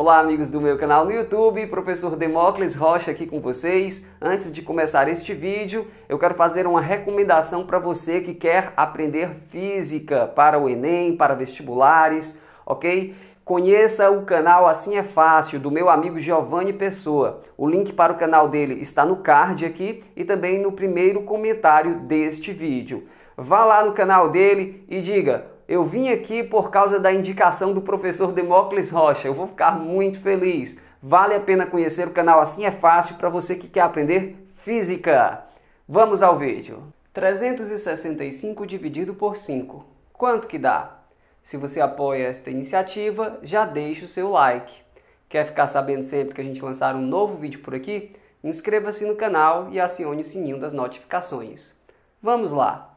Olá, amigos do meu canal no YouTube, professor Demócles Rocha aqui com vocês. Antes de começar este vídeo, eu quero fazer uma recomendação para você que quer aprender física para o Enem, para vestibulares, ok? Conheça o canal Assim é Fácil do meu amigo Giovanni Pessoa. O link para o canal dele está no card aqui e também no primeiro comentário deste vídeo. Vá lá no canal dele e diga: eu vim aqui por causa da indicação do professor Demócles Rocha. Eu vou ficar muito feliz. Vale a pena conhecer o canal Assim é Fácil para você que quer aprender física. Vamos ao vídeo. 365 dividido por 5. Quanto que dá? Se você apoia esta iniciativa, já deixa o seu like. Quer ficar sabendo sempre que a gente lançar um novo vídeo por aqui? Inscreva-se no canal e acione o sininho das notificações. Vamos lá!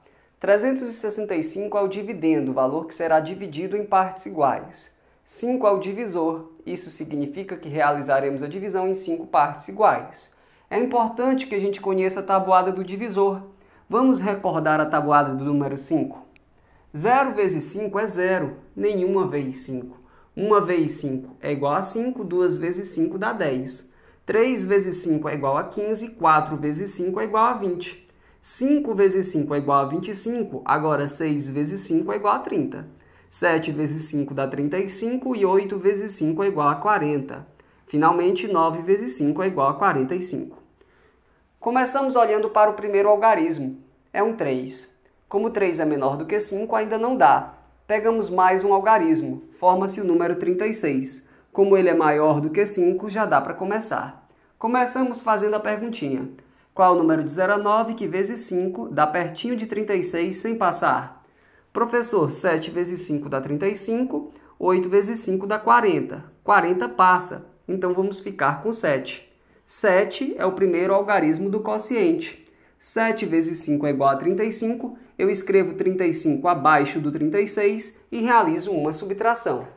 365 ao é dividendo, valor que será dividido em partes iguais. 5 ao é divisor, isso significa que realizaremos a divisão em 5 partes iguais. É importante que a gente conheça a tabuada do divisor. Vamos recordar a tabuada do número 5. 0 vezes 5 é 0, nenhuma vez 5. 1 vez 5 é igual a 5, 2 vezes 5 dá 10. 3 vezes 5 é igual a 15, 4 vezes 5 é igual a 20. 5 vezes 5 é igual a 25, agora 6 vezes 5 é igual a 30. 7 vezes 5 dá 35 e 8 vezes 5 é igual a 40. Finalmente, 9 vezes 5 é igual a 45. Começamos olhando para o primeiro algarismo. É um 3. Como 3 é menor do que 5, ainda não dá. Pegamos mais um algarismo. Forma-se o número 36. Como ele é maior do que 5, já dá para começar. Começamos fazendo a perguntinha. Qual o número de 0 a 9 que vezes 5 dá pertinho de 36 sem passar? Professor, 7 vezes 5 dá 35, 8 vezes 5 dá 40. 40 passa, então vamos ficar com 7. 7 é o primeiro algarismo do quociente. 7 vezes 5 é igual a 35, eu escrevo 35 abaixo do 36 e realizo uma subtração.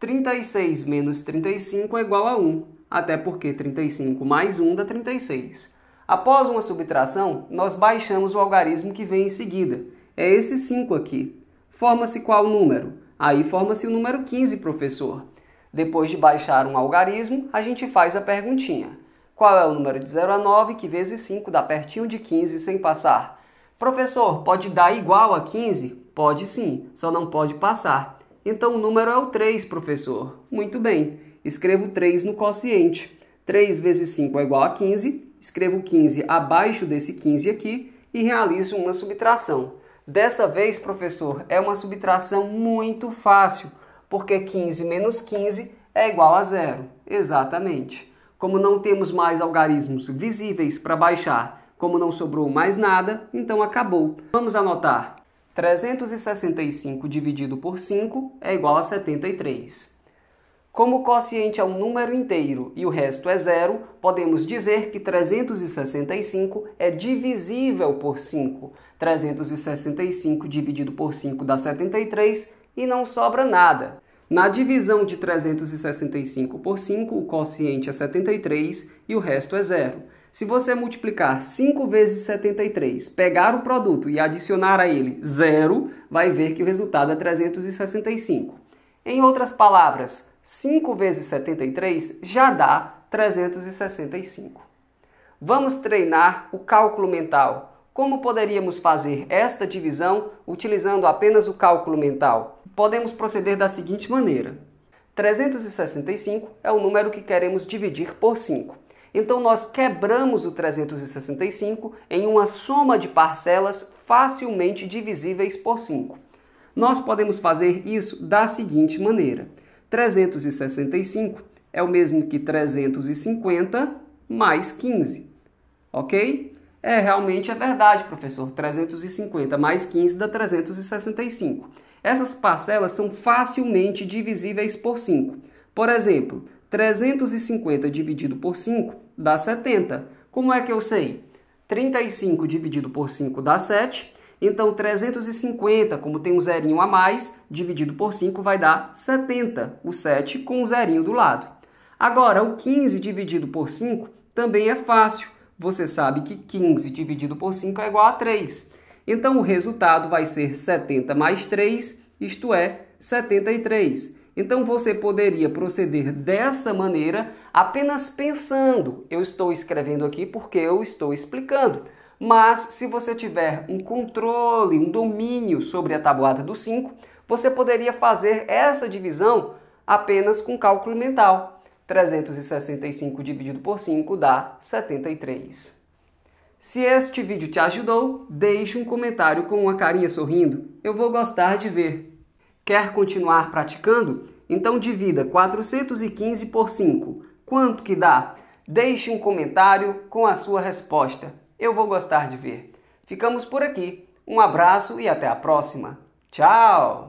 36 menos 35 é igual a 1 até porque 35 mais 1 dá 36. Após uma subtração, nós baixamos o algarismo que vem em seguida. É esse 5 aqui. Forma-se qual número? Aí forma-se o número 15, professor. Depois de baixar um algarismo, a gente faz a perguntinha. Qual é o número de 0 a 9 que vezes 5 dá pertinho de 15 sem passar? Professor, pode dar igual a 15? Pode sim, só não pode passar. Então o número é o 3, professor. Muito bem escrevo 3 no quociente. 3 vezes 5 é igual a 15, escrevo 15 abaixo desse 15 aqui e realizo uma subtração. Dessa vez, professor, é uma subtração muito fácil, porque 15 menos 15 é igual a zero. Exatamente. Como não temos mais algarismos visíveis para baixar, como não sobrou mais nada, então acabou. Vamos anotar. 365 dividido por 5 é igual a 73. Como o quociente é um número inteiro e o resto é zero, podemos dizer que 365 é divisível por 5. 365 dividido por 5 dá 73 e não sobra nada. Na divisão de 365 por 5, o quociente é 73 e o resto é zero. Se você multiplicar 5 vezes 73, pegar o produto e adicionar a ele zero, vai ver que o resultado é 365. Em outras palavras, 5 vezes 73 já dá 365. Vamos treinar o cálculo mental. Como poderíamos fazer esta divisão utilizando apenas o cálculo mental? Podemos proceder da seguinte maneira: 365 é o número que queremos dividir por 5. Então nós quebramos o 365 em uma soma de parcelas facilmente divisíveis por 5. Nós podemos fazer isso da seguinte maneira: 365 é o mesmo que 350 mais 15, ok? É, realmente é verdade, professor. 350 mais 15 dá 365. Essas parcelas são facilmente divisíveis por 5. Por exemplo, 350 dividido por 5 dá 70. Como é que eu sei? 35 dividido por 5 dá 7 então, 350, como tem um zerinho a mais, dividido por 5 vai dar 70, o 7 com um zerinho do lado. Agora, o 15 dividido por 5 também é fácil. Você sabe que 15 dividido por 5 é igual a 3. Então, o resultado vai ser 70 mais 3, isto é, 73. Então, você poderia proceder dessa maneira apenas pensando. Eu estou escrevendo aqui porque eu estou explicando. Mas se você tiver um controle, um domínio sobre a tabuada do 5, você poderia fazer essa divisão apenas com cálculo mental. 365 dividido por 5 dá 73. Se este vídeo te ajudou, deixe um comentário com uma carinha sorrindo. Eu vou gostar de ver. Quer continuar praticando? Então divida 415 por 5. Quanto que dá? Deixe um comentário com a sua resposta eu vou gostar de ver. Ficamos por aqui. Um abraço e até a próxima. Tchau!